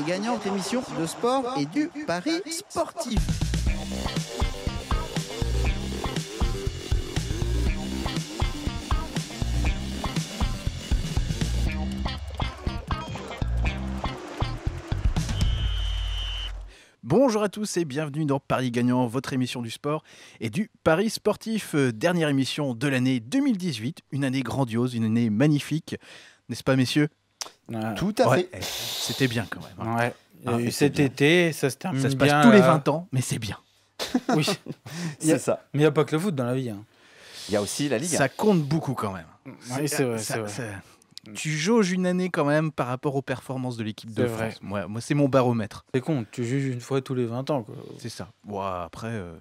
gagnant, émission de sport et du pari sportif. Bonjour à tous et bienvenue dans Paris Gagnant, votre émission du sport et du Paris sportif. Dernière émission de l'année 2018, une année grandiose, une année magnifique, n'est-ce pas messieurs tout à fait. C'était bien quand même. Hein. Ah, cet été, ça se termine. passe tous les 20 euh, ans, mais c'est bien. oui, c'est ça. Mais il n'y a pas que le foot dans la vie. Hein. Il y a aussi la Ligue. Ça compte beaucoup quand même. c'est tu jauges une année quand même par rapport aux performances de l'équipe de vrai. France. Moi, moi c'est mon baromètre. C'est con, tu juges une fois tous les 20 ans. C'est ça. Bon, après. Euh,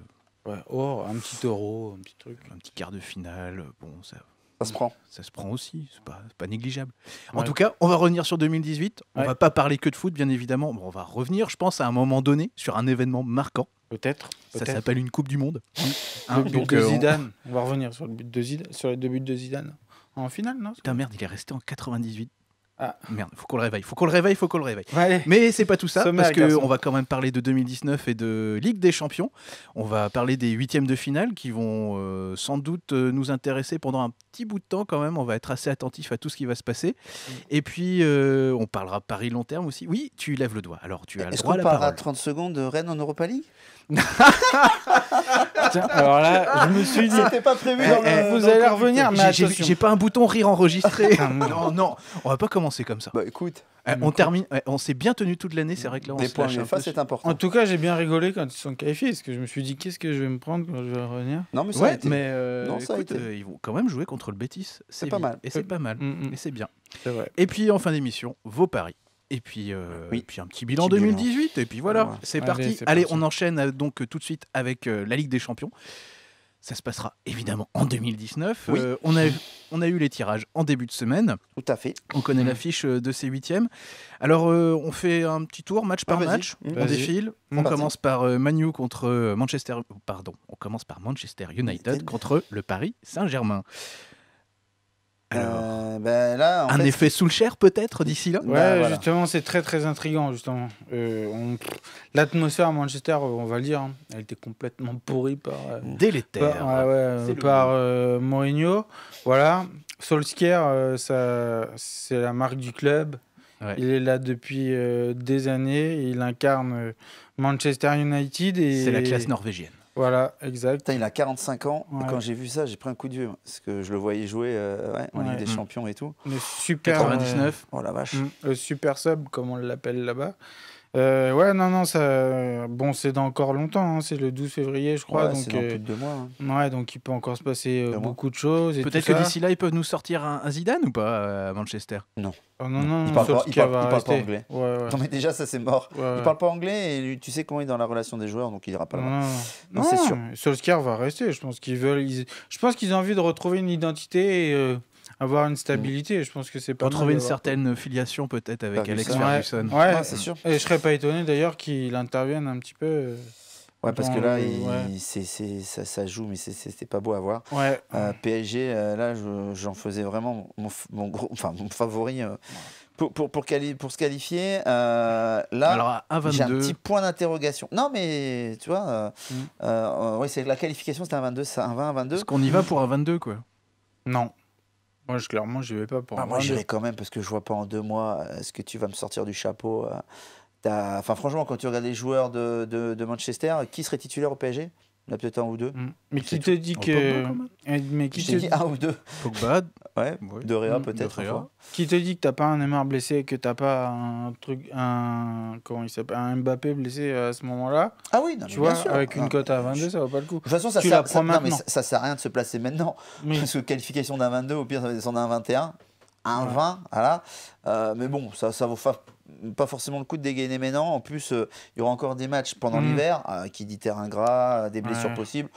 ouais, un petit euro, un petit truc. Un petit quart de finale, bon, ça. Ça se prend. Ça se prend aussi, c'est pas, pas négligeable. En tout cas, on va revenir sur 2018. On va pas parler que de foot, bien évidemment. on va revenir, je pense, à un moment donné sur un événement marquant. Peut-être. ça s'appelle une Coupe du Monde. Un but hein, de euh, Zidane. On... va revenir sur, le but de Zidane, sur les deux buts de Zidane. En finale, non Putain, merde, il est resté en 98. Ah. Merde, faut qu'on le réveille, faut qu'on le réveille, faut qu'on le réveille. Mais c'est pas tout ça, parce qu'on va quand même parler de 2019 et de Ligue des Champions. On va parler des huitièmes de finale qui vont euh, sans doute euh, nous intéresser pendant un petit bout de temps quand même. On va être assez attentif à tout ce qui va se passer. Mm. Et puis, euh, on parlera Paris long terme aussi. Oui, tu lèves le doigt. Alors, tu as le droit à la parole. Est-ce qu'on parlera 30 secondes de Rennes en Europa League Tiens, alors là, je me suis dit. C'était pas prévu. Eh, eh, vous allez revenir, mais j'ai pas un bouton rire enregistré. Ah, non, non, on va pas commencer comme ça. Bah écoute. Eh, on termine. on s'est bien tenu toute l'année, c'est vrai que là Des points c'est important. En tout cas, j'ai bien rigolé quand ils sont qualifiés, parce que je me suis dit qu'est-ce que je vais me prendre quand je vais revenir. Non, mais ça ouais, Mais euh, euh, ils vont quand même jouer contre le Bétis. C'est pas, mal. Et c'est pas mal. Mm, mm. Et c'est bien. Et puis en fin d'émission, vos paris. Et puis, euh, oui. puis un petit bilan 2018. Et puis voilà, c'est parti. Allez, on enchaîne euh, donc euh, tout de suite avec la Ligue des Champions. Ça se passera évidemment en 2019. on, a, on a eu les tirages en début de semaine. Tout à fait. On connaît mmh. l'affiche de ces huitièmes. Alors, on fait un petit tour, match par ah, match. On défile. On commence par Manu contre Manchester. Pardon, on commence par Manchester United contre le Paris Saint-Germain. Alors, euh, ben là, un effet sous le cher peut-être d'ici là. Bah, ouais, justement, c'est très très intriguant justement. Euh, l'atmosphère à Manchester, on va le dire, hein, elle était complètement pourrie par euh, délétère par, par Mourinho. Voilà, Solskjaer, ça, c'est la marque du club. Il est là depuis des années. Il incarne Manchester United. Et... C'est la classe norvégienne. Voilà, exact. il a 45 ans. quand j'ai vu ça, j'ai pris un coup de vieux. Parce que je le voyais jouer euh, en Ligue des mm. Champions et tout. Le super. 99. oh la vache. Mm. Le super sub, comme on l'appelle là-bas. Euh, ouais, non, non, ça. Bon, c'est dans encore longtemps, hein, c'est le 12 février, je crois. donc, euh, plus de mois. Hein. Ouais, donc il peut encore se passer euh, beaucoup de choses. Peut-être que d'ici là, ils peuvent nous sortir un, Zidane ou pas à Manchester Non. Oh, non, non, il parle, parle, anglais. Non, mais déjà, ça c'est mort. il parle pas anglais et tu sais comment il est dans la relation des joueurs, donc il ira pas là Non, c'est sûr. Solskjaer va rester, je pense qu'ils veulent. Je pense qu'ils ont envie de retrouver une identité avoir une mm. stabilité. Je pense que c'est pas. Retrouver une certaine euh, filiation peut-être avec bah, Alex Ferguson. Ouais, c'est sûr. Et je serais pas étonné d'ailleurs qu'il intervienne un petit peu. Euh, ouais, parce que là, il, ça, ça, joue, mais c'était pas beau à voir. Ouais. Euh, PSG, là, j'en faisais vraiment mon, mon, enfin, mon favori pour, pour, pour, pour, se qualifier. là, j'ai un petit point d'interrogation. Non, mais tu vois, mm. oui, c'est la qualification, c'était un 22, un 20, un 22. Est-ce qu'on y va pour un 22, quoi Non. Moi, clairement, je vais pas pour. Ah, moi, j'irai quand même parce que je vois pas en deux mois euh, ce que tu vas me sortir du chapeau. Euh, enfin, franchement, quand tu regardes les joueurs de, de Manchester, qui serait titulaire au PSG il a peut-être un ou deux. Mm. Euh, eh, mais qui te dit que. mais qui te dit un ou deux Pogba. ouais, oui. De Réa mm. peut-être. Qui te dit que t'as pas un Neymar blessé, que t'as pas un truc. Un, comment il s'appelle Un Mbappé blessé à ce moment-là Ah oui, non, tu vois, avec une cote à 22, ça vaut pas le coup. De toute façon, ça, sert, à rien de se placer maintenant. Parce que qualification d'un 22, au pire, ça va descendre à un 21. Un 20, voilà. Euh, mais bon, ça, ça vaut pas pas forcément le coup de dégainer maintenant. En plus, euh, il y aura encore des matchs pendant mm. l'hiver, euh, qui dit terrain gras, des blessures possibles.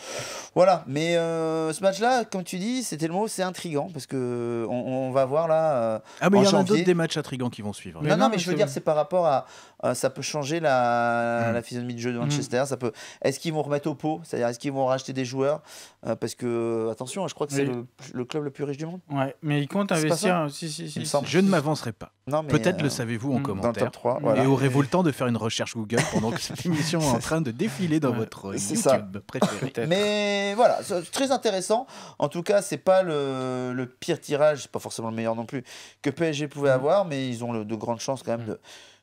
Voilà, mais euh, ce match-là, comme tu dis, c'était le mot, c'est intrigant parce que on, va voir là. ah, mais il y en a d'autres des matchs intrigants qui vont suivre. non, non, mais je veux dire, c'est par rapport à, euh, ça peut changer hmm. la, physionomie de jeu de hmm. Manchester. Ça peut. Est-ce qu'ils vont remettre au pot C'est-à-dire est-ce qu'ils vont racheter des joueurs euh, Parce que attention, hein, je crois que c'est le, club le plus riche du monde. Ouais, mais ils comptent investir. Hein, si, si, je ne m'avancerai pas. Peut-être le euh, savez-vous en hmm. commentaire. Et aurez-vous le temps de faire une recherche Google pendant que cette émission est en train de défiler dans votre YouTube ça. préféré Mais voilà, très intéressant. En tout cas, c'est pas le, le, pire tirage, c'est pas forcément le meilleur non plus que PSG pouvait avoir, mais ils ont de grandes chances quand même de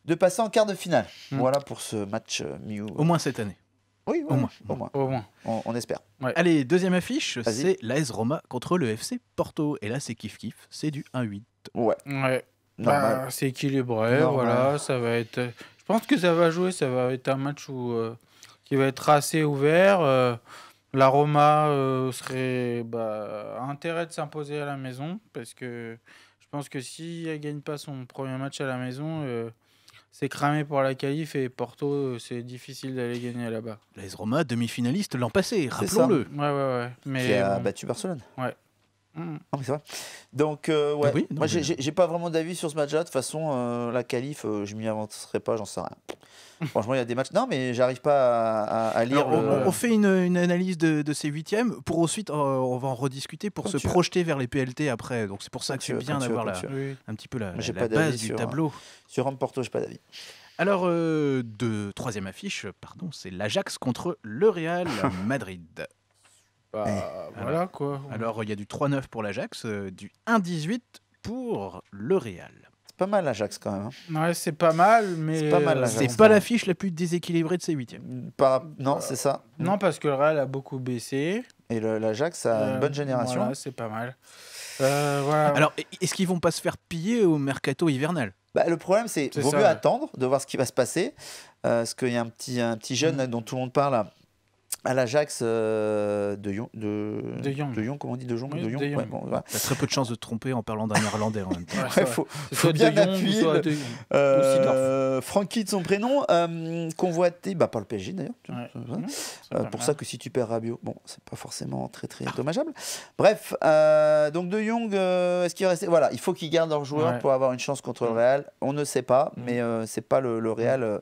de passer en quart de finale. Hmm. Voilà pour ce match euh, Au moins cette année. Oui, au, moins. Au moins. On, espère. Allez, deuxième affiche, c'est l'AS Roma contre le FC Porto. Et là, c'est kiff-kiff, c'est du 1-8. Ouais. ouais. Bah, c'est équilibré, voilà, ça va être... Euh, je pense que ça va jouer, ça va être un match où, euh, qui va être assez ouvert. la Roma serait bah, intérêt de s'imposer à la maison, parce que je pense que si elle gagne pas son premier match à la maison c'est cramé pour la qualif et Porto, euh, c'est difficile d'aller gagner là-bas. La Roma, demi-finaliste l'an passé, rappelons-le. Ouais, ouais, ouais. Mais, Qui a battu Barcelone. Ouais. Donc, ouais. moi, j'ai pas vraiment d'avis sur ce match-là. De toute façon, euh, la qualif, euh, je m'y avancerai pas, j'en sais rien. Franchement, il y a des matchs. Non, mais j'arrive pas à, lire. on, fait une, analyse de, ces huitièmes pour ensuite, euh, on va en rediscuter pour se projeter vers les PLT après. Donc, c'est pour ça que c'est bien d'avoir un petit peu la, la, base du tableau. Sur un Porto, j'ai pas d'avis. Alors, de troisième affiche, pardon, c'est l'Ajax contre le Real Madrid. Bah, eh, voilà alors, quoi. Alors il y a du 3-9 pour l'Ajax, euh, du 1-18 pour le Real C'est pas mal l'Ajax quand même. Hein. Ouais, c'est pas mal, mais c'est pas euh, l'affiche la, la plus déséquilibrée de ces huitièmes. Mm, non, euh, c'est ça. Non, parce que le Real a beaucoup baissé. Et l'Ajax a une bonne génération. Ouais, c'est pas mal. Alors, e-, est-ce qu'ils vont pas se faire piller au mercato hivernal bah, Le problème, c'est vaut mieux attendre de voir ce qui va se passer. parce qu'il y a un petit, un petit jeune mm. dont tout le monde parle à l'Ajax euh, de, de, de, Young. comment on dit De Jong, Il y a très peu de chances de tromper en parlant d'un Irlandais en même temps. Il faut, bien appuyer. Euh, de son prénom, euh, convoité bah, par le PSG d'ailleurs. Mmh, pour ça que si tu perds Rabio, bon, c'est pas forcément très très dommageable. Bref, donc De Jong, est-ce qu'il reste Voilà, il faut qu'il garde leur joueur pour avoir une chance contre le mmh. Real. On ne sait pas, mmh. mais c'est pas le Real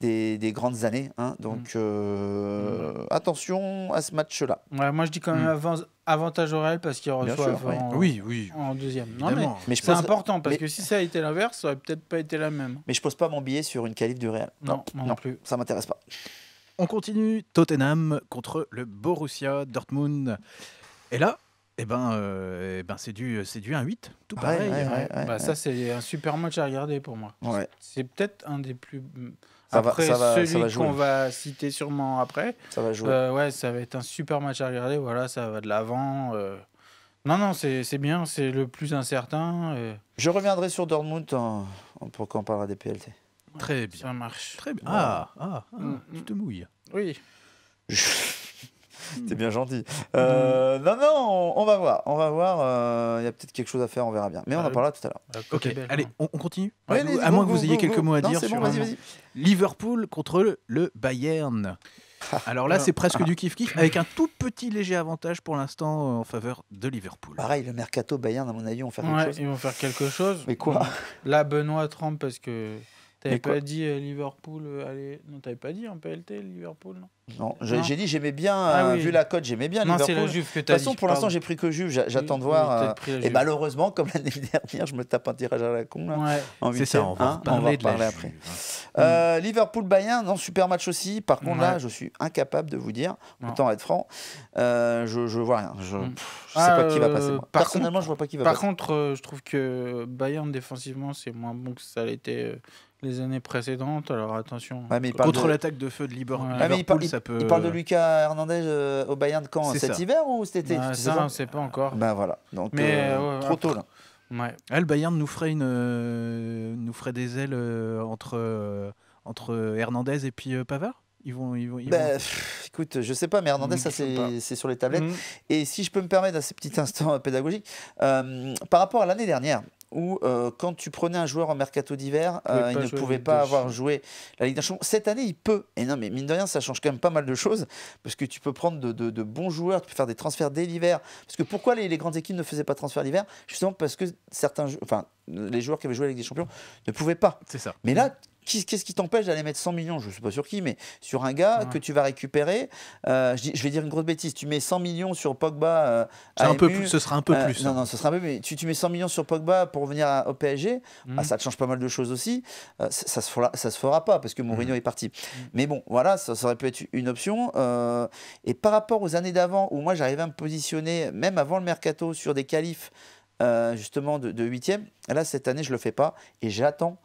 des, grandes années. Hein. Donc mm. Euh, mm. attention à ce match-là. moi je dis quand même mm. avantage au Real parce qu'il reçoit en, oui, oui, en deuxième. mais, c'est important parce que si ça a été l'inverse, ça aurait peut-être pas été la même. Mais je pose pas mon billet sur une qualif du Real. Non, non, plus. Ça m'intéresse pas. On continue Tottenham contre le Borussia Dortmund. Et là, eh ben, euh, eh ben c'est du, c'est du 1-8, tout pareil. bah, ça, c'est un super match à regarder pour moi. C'est peut-être un des plus après, va, celui qu'on va citer sûrement après. Ça va jouer. Euh, ouais, ça va être un super match à regarder. Voilà, ça va de l'avant. Euh. Non, non, c'est bien. C'est le plus incertain. Euh. Je reviendrai sur Dortmund pour qu'on parlera des PLT. Très bien. Ça marche. Très bien. Ah, ah, ah mm, tu mm. te mouilles. Oui. Je... T'es hmm. bien gentil. Euh, non, non, on, va voir. On va voir. Il euh, y a peut-être quelque chose à faire, on verra bien. Mais on en parlera tout à l'heure. Ok, allez, on, continue À moins que vous ayez quelques mots à dire sur vas -y, vas -y. Liverpool contre le Bayern. Ah. Alors là, ah. c'est presque ah. du kiff-kiff, avec un tout petit léger avantage pour l'instant euh, en faveur de Liverpool. Pareil, le mercato Bayern, à mon avis, vont faire quelque chose. Ils vont faire quelque chose. Mais quoi Là, Benoît trempe parce que T'avais pas dit euh, Liverpool euh, allez... Non, t'avais pas dit en PLT Liverpool, non Non, j'ai dit j'aimais bien, euh, ah vu la cote, j'aimais bien Liverpool. Non, c'est la Juve que t'as De toute façon, pour l'instant, j'ai pris que Juve, j'attends de voir. Et malheureusement, comme l'année dernière, je me tape un tirage à la con. Là, C'est ça, on va, en hein, parler après. Hein. Liverpool-Bayern, non, super match aussi. Par contre, là, je suis incapable de vous dire, autant être franc, je, je vois rien. Je, ne mm. sais pas qui va passer. Personnellement, je je vois pas qui va passer. Par contre, je trouve que Bayern, défensivement, c'est moins bon que ça l'était les années précédentes. Alors attention. Contre l'attaque de feu de Liverpool, il, parle, ça peut... parle de Lucas Hernandez euh, au Bayern de quand Cet hiver ou cet été bah, Ça, on ne sait pas encore. Ben voilà. Donc, mais, euh, trop tôt là. Ah, le Bayern nous ferait, une, euh, nous ferait des ailes entre, entre Hernandez et puis Pavard ils vont, ils vont, bah, écoute, je sais pas, mais Hernandez, mm, ça c'est sur les tablettes. Mm. Et si je peux me permettre à ces petit instant pédagogique, par rapport à l'année dernière, où euh, quand tu prenais un joueur en mercato d'hiver, il euh, ne pouvait pas avoir joué la Ligue des Champions. Cette année, il peut. Et non, mais mine de rien, ça change quand même pas mal de choses, parce que tu peux prendre de, bons joueurs, tu peux faire des transferts dès l'hiver. Parce que pourquoi les, grandes équipes ne faisaient pas de transferts l'hiver Justement parce que certains, enfin, les joueurs qui avaient joué la Ligue des Champions ne pouvaient pas. C'est ça. Mais là, qu'est-ce qui t'empêche d'aller mettre 100 millions, je ne sais pas sur qui, mais sur un gars que tu vas récupérer euh, je, vais dire une grosse bêtise, tu mets 100 millions sur Pogba. Euh, un peu plus, ce sera un peu euh, plus. non, hein. non, ce sera un peu Tu, mets 100 millions sur Pogba pour venir à, au PSG, mhm. ah, ça te change pas mal de choses aussi. ça ne se, fera, se fera pas parce que mhm. Mourinho est parti. Mhm. Mais bon, voilà, ça, ça, aurait pu être une option. et par rapport aux années d'avant où moi j'arrivais à me positionner, même avant le mercato, sur des qualifs. Euh, justement de, huitième. Là, cette année, je ne le fais pas et j'attends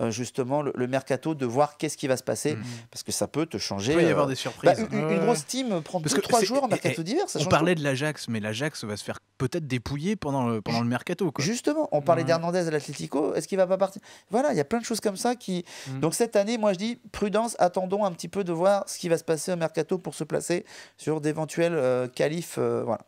euh, justement le, mercato de voir qu'est-ce qui va se passer mhm. parce que ça peut te changer. Il peut y euh, avoir des bah, surprises. une, grosse team prend plus deux, trois jours en mercato d'hiver. On parlait de l'Ajax, mais l'Ajax va se faire peut-être dépouiller pendant le, mercato. Justement, on parlait d'Hernandez à l'Atlético. Est-ce qu'il va pas partir Voilà, il y a plein de choses comme ça qui. Mm. Donc cette année, moi je dis prudence, attendons un petit peu de voir ce qui va se passer au mercato pour se placer sur d'éventuels qualifs. voilà.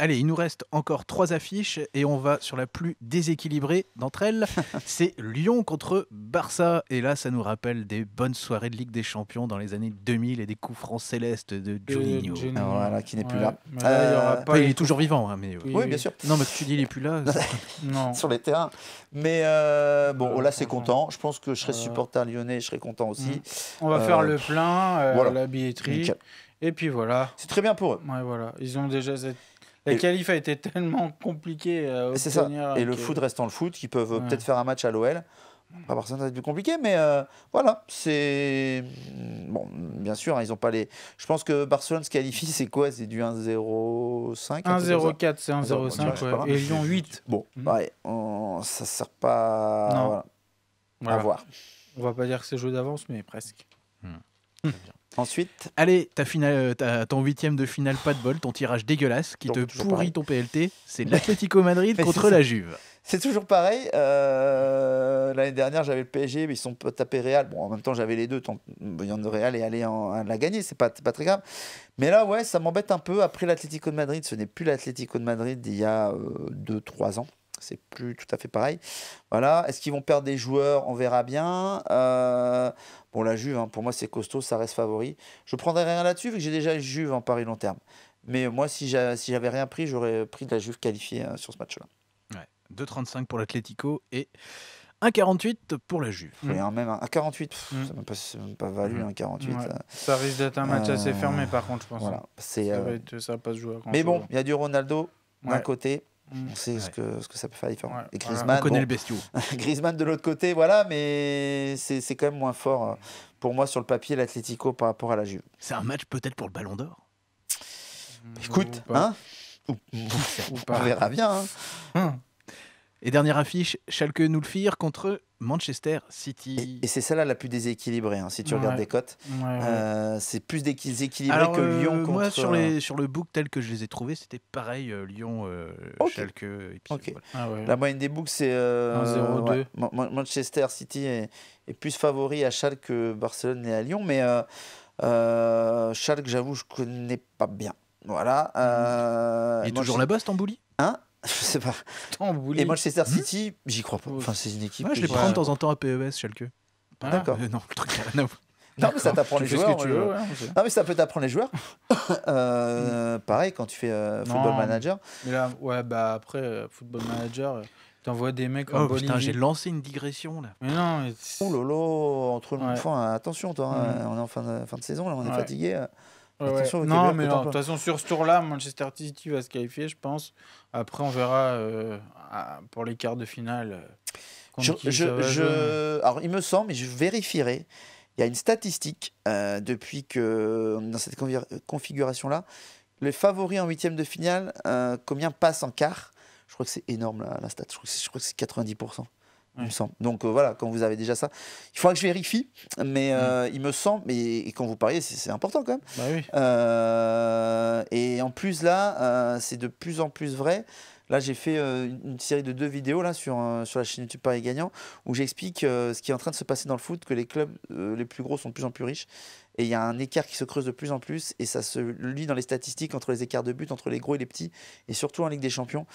Allez, il nous reste encore trois affiches et on va sur la plus déséquilibrée d'entre elles. C'est Lyon contre Barça. Et là, ça nous rappelle des bonnes soirées de Ligue des Champions dans les années 2000 et des coups francs célestes de Juninho. Ah, voilà, qui n'est plus là. il, euh, est toujours vivant. Hein, mais... Euh, oui, bien sûr. Non, mais tu dis il n'est plus là. sur les terrains. Mais euh, bon, là, c'est content. Je pense que je serais supporter lyonnais, je serais content aussi. Mm. On va faire le plein, voilà. la billetterie. Et puis voilà. C'est très bien pour eux. Ouais, voilà. Ils ont déjà la qualif a été tellement compliquée euh, C'est Et le foot restant le foot, qui peuvent peut-être faire un match à l'OL. Pas par ça va être plus compliqué, mais euh, voilà, c'est. Mm, bon, bien sûr, hein, ils n'ont pas les. Je pense que Barcelone se qualifie, c'est quoi C'est du 1-0-5 1-0-4, c'est 1-0-5, ah, bah, bah, et Lyon 8. Bon, mmh. ça ne sert pas. À voir. On ne va pas dire que c'est jeu d'avance, mais presque. Mmh. Mmh. Ensuite Allez, ta finale, euh, ton huitième de finale, pas de bol, ton tirage dégueulasse qui te pourrit ton PLT, c'est l'Atlético Madrid contre la Juve. C'est toujours pareil. Euh, l'année dernière, j'avais le PSG, mais ils sont tapés Real. Bon, en même temps, j'avais les deux. Tant de Real et aller en, la gagner, c'est pas, pas très grave. Mais là, ouais, ça m'embête un peu. Après l'Atlético de Madrid, ce n'est plus l'Atlético de Madrid d'il y a 2-3 euh, ans c'est plus tout à fait pareil. Voilà. Est-ce qu'ils vont perdre des joueurs On verra bien. Euh, bon, la Juve, hein, pour moi, c'est costaud, ça reste favori. Je prendrai rien là-dessus, vu que j'ai déjà Juve en Paris long terme. Mais moi, si j'avais rien pris, j'aurais pris de la Juve qualifiée euh, sur ce match-là. Ouais. 2,35 pour l'Atlético et 1,48 pour la Juve. 1,48, même un 48, mm. ça ne pas, pas valu mm. un 48. Euh. Ça. risque d'être un match assez fermé, par contre, je pense. Mais bon, il y a du Ronaldo d'un côté on mm. sait ce, que, ce que ça peut faire Et Griezmann, on connaît le bestiau. Griezmann de l'autre côté, voilà, mais c'est quand même moins fort euh, pour moi sur le papier l'Atlético par rapport à la Juve. C'est un match peut-être pour le Ballon d'Or. Écoute, hein on verra bien. Hein. Hein et dernière affiche, Schalke Nulfir contre Manchester City. Et, c'est celle-là la plus déséquilibrée, hein, si tu regardes les cotes. Euh, c'est plus déséquilibré que Lyon euh, contre... Moi, sur, les, euh, sur le book tel que je les ai trouvés, c'était pareil, Lyon, Schalke. Ah la moyenne des books, c'est... 1-0-2. Manchester City est, plus favori à Schalke que Barcelone et à Lyon, mais Schalke, j'avoue, je connais pas bien. Voilà. Il est toujours là-bas, Stambouli Hein je sais pas. Tambouli. Et Manchester hmm City, j'y crois pas. Enfin, c'est une équipe. Moi, je les prends de temps en temps à PES, Schalke. Ah, d'accord. Ah, euh, non, le truc Non mais ça t'apprend les joueurs. Que euh, Non ah, mais ça peut t'apprendre les joueurs. Euh, pareil quand tu fais football manager. Mais là ouais bah après football manager t'envoies des mecs oh, en Putain j'ai lancé une digression là. Mais non. Mais... Oh lolo entre ouais. enfin, attention toi hein, on est en fin de, fin de saison là on est fatigué non, mais de toute façon, sur ce tour-là, Manchester City va se qualifier, je pense. Après, on verra euh, pour les quarts de finale. Euh, je, Alors, il me semble, mais je vérifierai. Il y a une statistique euh, depuis que dans cette configuration-là, Les favoris en huitième de finale, combien passent en quart Je crois que c'est énorme la stat. Je crois que c'est 90% il me semble. Donc euh, voilà, quand vous avez déjà ça, il faudra que je vérifie, mais mm. euh, il me semble, mais, et, quand vous pariez, c'est important quand même. Bah euh, et en plus là, c'est de plus en plus vrai. Là, j'ai fait une série de deux vidéos là, sur, sur la chaîne YouTube Paris Gagnant où j'explique ce qui est en train de se passer dans le foot, que les clubs les plus gros sont de plus en plus riches et il y a un écart qui se creuse de plus en plus et ça se lit dans les statistiques entre les écarts de but, entre les gros et les petits et surtout en Ligue des Champions.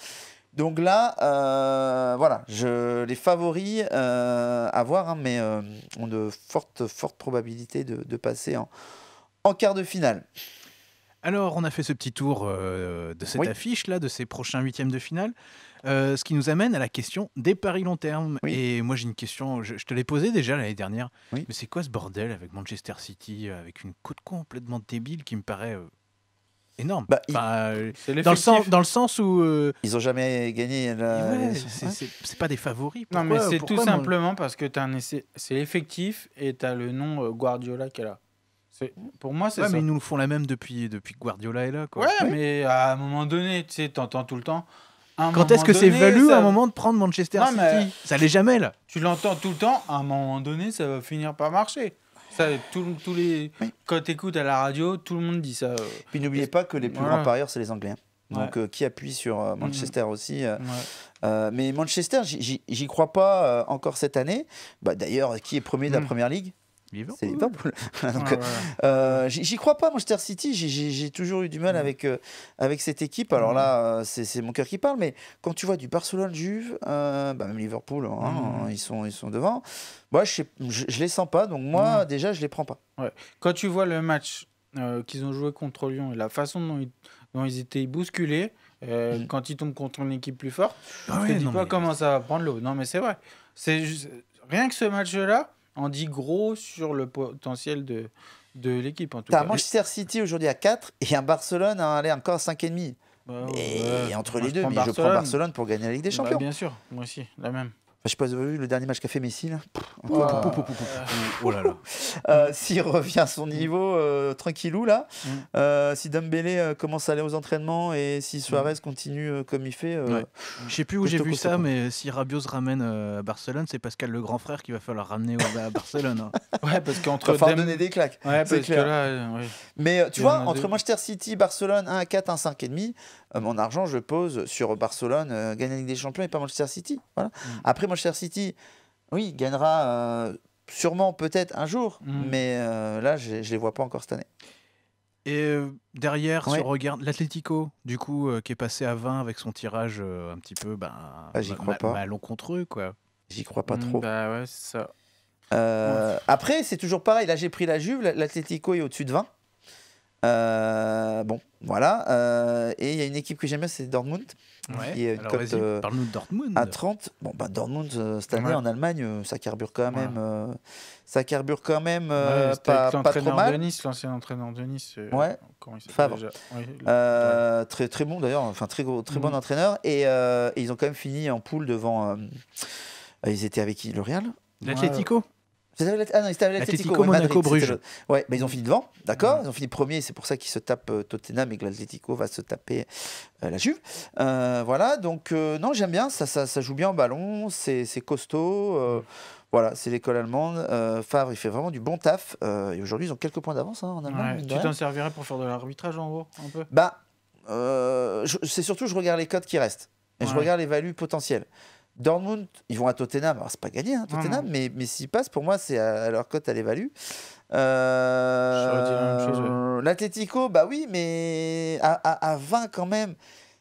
Donc là, euh, voilà, je les favoris euh, à voir, hein, mais euh, ont de fortes, probabilités de, passer en, quart de finale. Alors, on a fait ce petit tour de cette affiche-là, de ces prochains huitièmes de finale, ce qui nous amène à la question des paris long terme. Et moi, j'ai une question, je, te l'ai posée déjà l'année dernière, mais c'est quoi ce bordel avec Manchester City, avec une cote complètement débile qui me paraît énorme. Bah, euh, dans, le sens, dans le sens où. Euh, ils ont jamais gagné. Euh, la... Ouais, c'est pas des favoris. non, mais c'est tout simplement parce que un C'est l'effectif et tu as le nom Guardiola qui est là. Pour moi, c'est ouais, ça. mais ils nous le font la même depuis, depuis que Guardiola est là. Quoi. mais à un moment donné, tu sais, t'entends tout le temps. Quand est-ce que c'est valu à un moment de prendre Manchester City mais... Ça l'est jamais là. Tu l'entends tout le temps, à un moment donné, ça va finir par marcher les... Quand tu écoutes à la radio, tout le monde dit ça. Euh. Puis n'oubliez pas que les plus grands parieurs, c'est les Anglais. Hein. Donc, euh, qui appuie sur euh, mhm. Manchester aussi. mais Manchester, j'y crois pas encore cette année. Bah, d'ailleurs, qui est premier de la mhm. Première Ligue c'est Liverpool. Euh, j'y crois pas, Manchester City. J'ai toujours eu du mal mm. avec, euh, avec cette équipe. Alors mm. là, euh, c'est mon cœur qui parle, mais quand tu vois du Barcelone, Juve, bah, même Liverpool, hein, mm. hein, ils, sont, ils sont devant. Moi, je, je, les sens pas, donc moi, déjà, je les prends pas. Ouais. Quand tu vois le match qu'ils ont joué contre Lyon et la façon dont ils, dont ils étaient bousculés, quand ils tombent contre une équipe plus forte, ne ah dis pas comment ça va prendre l'eau. Non, mais c'est vrai. C'est Rien que ce match-là, on dit gros sur le potentiel de, de l'équipe. en as cas. Manchester City aujourd'hui à 4 et un Barcelone à hein, aller encore à 5,5. et, demi. entre les deux, mais je prends Barcelone pour gagner la Ligue des bah, Champions. bien sûr, moi aussi, la même je sais pas, vous avez vu le dernier match qu'a fait Messi, là. Oh là euh, euh, S'il revient à son niveau, euh, tranquillou, là. Mm. si Dembélé commence à aller aux entraînements et si mm. Suarez continue comme il fait. Je Je sais plus où j'ai vu ça, mais si Rabiot se ramène à Barcelone, c'est Pascal le grand frère qu'il va falloir ramener à Barcelone. Hein. parce qu'entre. Il va falloir donner des claques. Mais tu vois, entre Manchester City, Barcelone, 1 à 4, 1 à 5,5, euh, mon argent, je pose sur Barcelone, euh, gagner la Ligue des Champions et pas Manchester City. Mm. Après, Manchester City, oui, gagnera euh, sûrement peut-être un jour, mm. mais là, je ne les vois pas encore cette année. Et derrière, on regarde l'Atlético, du coup, qui est passé à 20 avec son tirage un petit peu ben, bah, j'y crois pas. pas. contre eux, quoi. J'y crois pas mm, trop. bah ouais, ça. Après, c'est toujours pareil. Là, j'ai pris la Juve. L'Atlético est au-dessus de 20. Euh, bon, voilà. Euh, et il y a une équipe que j'aime bien, c'est Dortmund. Qui euh, de Dortmund. À 30. Bon, bah, Dortmund, cette année en Allemagne, ça carbure quand même. ça carbure quand même pas, trop mal. De nice, L'ancien entraîneur de Nice. ouais. très, très bon d'ailleurs, enfin très, très bon mhm. entraîneur. Et, et, ils ont quand même fini en poule devant. ils étaient avec qui Le Real L'Atlético ah non, c'était l'Atlético l'Atletico Monaco Bruges. Ouais, mais ils ont fini devant, d'accord Ils ont fini premier, c'est pour ça qu'ils se tapent euh, Tottenham et que l'Atlético va se taper euh, la Juve. Euh, voilà, donc non, j'aime bien, ça, ça, ça, joue bien en ballon, c'est costaud. Voilà, c'est l'école allemande. Favre, il fait vraiment du bon taf. et aujourd'hui, ils ont quelques points d'avance hein, en Allemagne. tu t'en servirais pour faire de l'arbitrage en gros, un peu Bah, c'est surtout, je regarde les codes qui restent. Et je regarde les values potentielles. Dortmund, ils vont à Tottenham. c'est pas gagné, hein, Tottenham, mais, mais s'ils passent, pour moi, c'est à, leur cote, elle est Euh, L'Atletico, bah oui, mais à, à, 20 quand même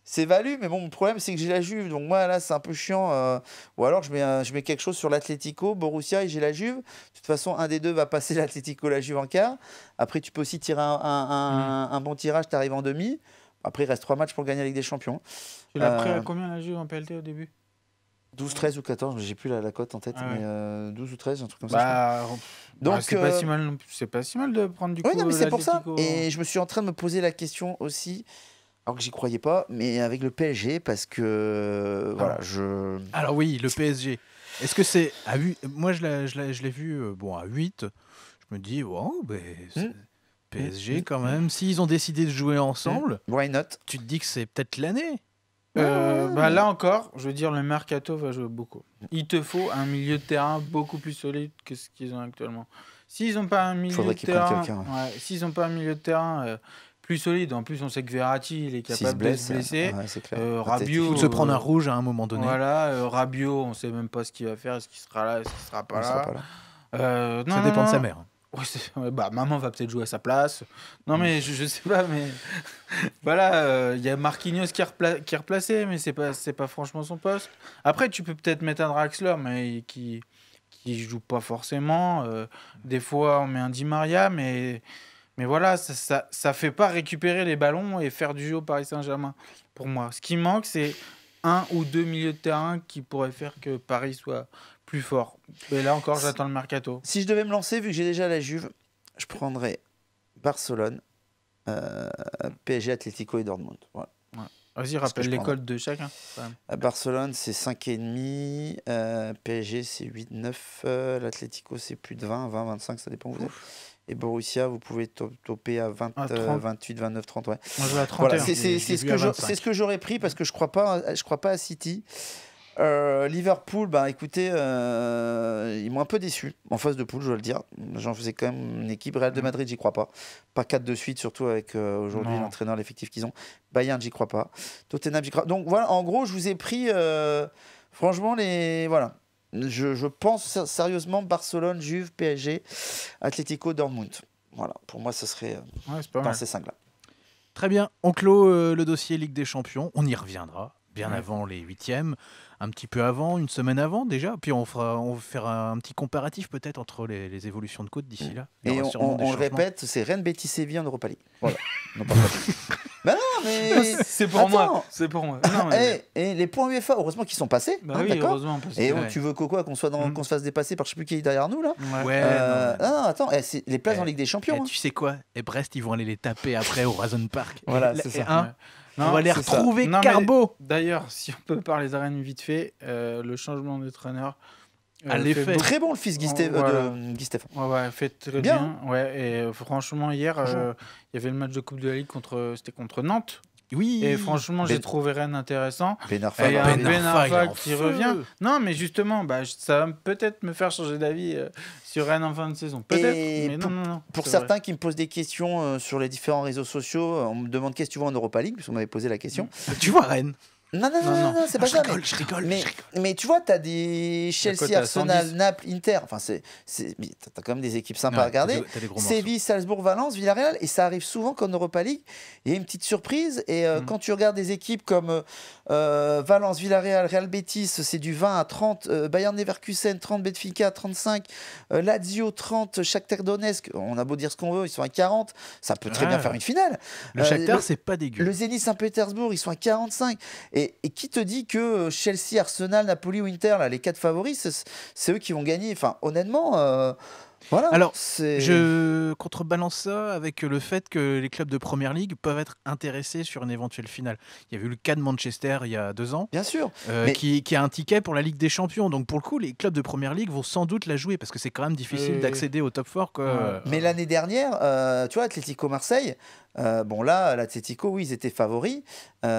c'est value, mais bon, mon problème, c'est que j'ai la Juve. Donc, moi, là, c'est un peu chiant. Euh. ou alors, je mets, je mets quelque chose sur l'Atlético, Borussia, et j'ai la Juve. De toute façon, un des deux va passer l'Atlético, la Juve en quart. Après, tu peux aussi tirer un, mm. bon tirage, tu en demi. Après, il reste trois matchs pour gagner la Ligue des Champions. Tu l'as euh, pris à combien la Juve en PLT au début 12, 13 ou 14, j'ai plus la, cote en tête, ah mais 12 euh, ou 13, un truc comme ça. Bah, Donc c'est pas euh, si mal, pas si mal de prendre du coup. non, mais c'est pour ça. Et je me suis en train de me poser la question aussi, alors que j'y croyais pas, mais avec le PSG parce que euh, voilà, ah. je. Alors oui, le PSG. Est-ce que c'est ah Moi, je l'ai vu bon à 8. Je me dis, ben, hmm. PSG hmm. quand hmm. même. S'ils ont décidé de jouer ensemble, why Tu te dis que c'est peut-être l'année. Euh, ah. bah là encore, je veux dire, le mercato va jouer beaucoup. Il te faut un milieu de terrain beaucoup plus solide que ce qu'ils ont actuellement. S'ils n'ont pas un milieu de terrain, s'ils ont pas un milieu de terrain euh, plus solide, en plus on sait que Verratti il est capable de se blesser. Hein. euh, se prendre un euh, rouge à un moment donné. Voilà, Rabiot, on sait même pas ce qu'il va faire, est-ce qu'il sera là, est-ce qu'il sera pas Sera pas là. ça dépend de sa mère bah, maman va peut-être jouer à sa place. Non, mais je, je sais pas, mais. voilà, il euh, y a Marquinhos qui, qui est replacé, mais c'est pas, pas franchement son poste. Après, tu peux peut-être mettre un Draxler, mais qui, qui joue pas forcément. Euh, des fois, on met un Di Maria, mais, mais voilà, ça, ça, fait pas récupérer les ballons et faire du jeu au Paris Saint-Germain, pour moi. Ce qui manque, c'est un ou deux milieux de terrain qui pourraient faire que Paris soit plus fort. Et là encore, j'attends le mercato. Si je devais me lancer, vu que j'ai déjà la Juve, je prendrais Barcelone, euh, PSG, Atlético et Dortmund. Vas-y, rappelle les de chacun. À euh, Barcelone, c'est 5,5. Euh, PSG, c'est 8, 9. Euh, c'est plus de 20, 20, 25, ça dépend où vous êtes. Et Borussia, vous pouvez topper toper à, 28, 29, 30. Ouais. Moi, je vais à c'est ce que j'aurais pris parce que je ne crois, je crois pas à City. Euh, Liverpool, bah écoutez, euh, ils m'ont un peu déçu en phase de poule, je dois le dire. J'en faisais quand même une équipe. Real de mm. Madrid, j'y crois pas. Pas quatre de suite, surtout avec euh, aujourd'hui l'entraîneur, l'effectif qu'ils ont. Bayern, j'y crois pas. Tottenham, j'y crois Donc voilà, en gros, je vous ai pris, franchement, les. Voilà. Je, pense sérieusement Barcelone, Juve, PSG, Atlético, Dortmund. Voilà, pour moi, ce serait ouais, dans ces 5 là Très bien, on clôt le dossier Ligue des Champions. On y reviendra bien avant les huitièmes, un petit peu avant, une semaine avant déjà. Puis on, fera, on fera un petit comparatif peut-être entre les, évolutions de côte d'ici mm. là. Et on, répète, c'est Rennes, Betis, Séville en Europa League. Voilà. non, pas bah non, mais. C'est pour moi. C'est pour moi. et, eh, eh, les points UEFA, heureusement qu'ils sont passés. Bah hein, oui, heureusement. Et tu veux quoi, qu'on soit dans, mm. qu'on se fasse dépasser par je sais plus qui est derrière nous là Ouais. Euh, non, non, attends, eh, les places en Ligue des Champions. Tu hein. sais quoi Et Brest, ils vont aller les taper après au Razon Park. Voilà, c'est ça. Hein, on va les retrouver Carbo. D'ailleurs, si on peut parler arènes vite fait, euh, le changement de traîneur. Euh, très bon le fils Guy, oh, euh, de Guy Stéphane. Ouais, ouais, fait très bien. Ouais, et franchement, hier, euh, il y avait le match de Coupe de la Ligue contre, c'était contre Nantes. Oui. Et franchement, j'ai ben trouvé Rennes intéressant. Ben Arfa, et ben, ben Arfa, qui revient. Non, mais justement, bah, ça va peut-être me faire changer d'avis euh, sur Rennes en fin de saison. Peut-être. Mais pour, non, pour certains qui me posent des questions euh, sur les différents réseaux sociaux, euh, on me demande qu'est-ce que tu vois en Europa League, puisqu'on m'avait posé la question. Tu vois Rennes non, non, non, c'est ah, pas je ça. mais, je rigole, mais, je rigole. Mais tu vois, t'as des Chelsea, Arsenal, Naples, Inter. Enfin, c'est, t'as quand même des équipes sympas à regarder. Séville, Salzbourg, Valence, Villarreal. Et ça arrive souvent qu'en Europa League, il y a une petite surprise. Et euh, mm. quand tu regardes des équipes comme euh, euh, Valence, Villarreal, Real Betis, c'est du 20 à 30. Bayern Leverkusen, 30. Betfica, 35. Lazio, 30. Shakhtar Donetsk, on a beau dire ce qu'on veut, ils sont à 40. Ça peut très bien faire une finale. Le Shakhtar, c'est pas dégueu. Le Zenit Saint-Pétersbourg, ils sont à 45. Et et, qui te dit que euh, Chelsea, Arsenal, Napoli ou Inter, là, les quatre favoris, c'est eux qui vont gagner. Enfin, honnêtement, euh, voilà, Alors, je contrebalance ça avec le fait que les clubs de première ligue peuvent être intéressés sur une éventuelle finale. Il y a eu le cas de Manchester il y a deux ans. Bien sûr. Euh, qui, a un ticket pour la Ligue des Champions. Donc, pour le coup, les clubs de première ligue vont sans doute la jouer parce que c'est quand même difficile d'accéder au top 4. Mais l'année dernière, euh, tu vois, Atlético Marseille, euh, bon là, l'Atlético, oui, ils étaient favoris. c'est